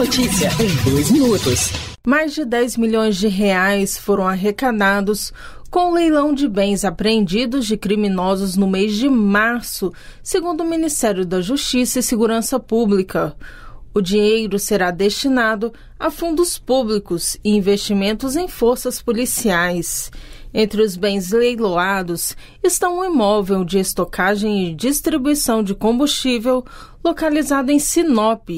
notícia em dois minutos. Mais de 10 milhões de reais foram arrecadados com o leilão de bens apreendidos de criminosos no mês de março, segundo o Ministério da Justiça e Segurança Pública. O dinheiro será destinado a fundos públicos e investimentos em forças policiais. Entre os bens leiloados estão um imóvel de estocagem e distribuição de combustível localizado em Sinop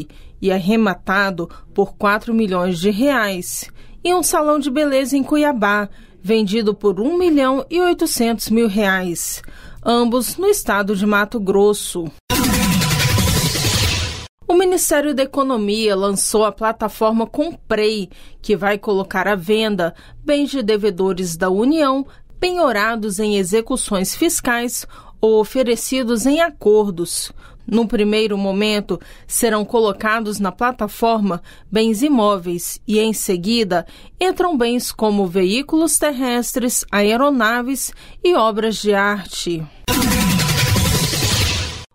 e arrematado por 4 milhões de reais, e um salão de beleza em Cuiabá, vendido por 1 milhão e 800 mil reais, ambos no estado de Mato Grosso. O Ministério da Economia lançou a plataforma Comprei, que vai colocar à venda bens de devedores da União penhorados em execuções fiscais ou oferecidos em acordos. No primeiro momento, serão colocados na plataforma bens imóveis e, em seguida, entram bens como veículos terrestres, aeronaves e obras de arte.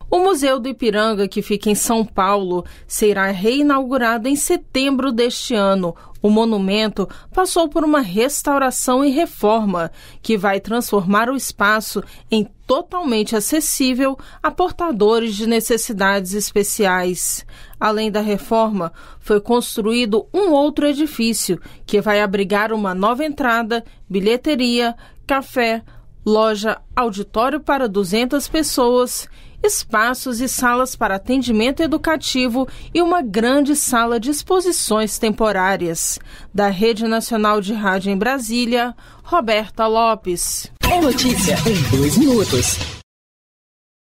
O Museu do Ipiranga, que fica em São Paulo, será reinaugurado em setembro deste ano. O monumento passou por uma restauração e reforma, que vai transformar o espaço em totalmente acessível a portadores de necessidades especiais. Além da reforma, foi construído um outro edifício, que vai abrigar uma nova entrada, bilheteria, café, loja, auditório para 200 pessoas espaços e salas para atendimento educativo e uma grande sala de exposições temporárias. Da Rede Nacional de Rádio em Brasília, Roberta Lopes. É notícia em dois minutos.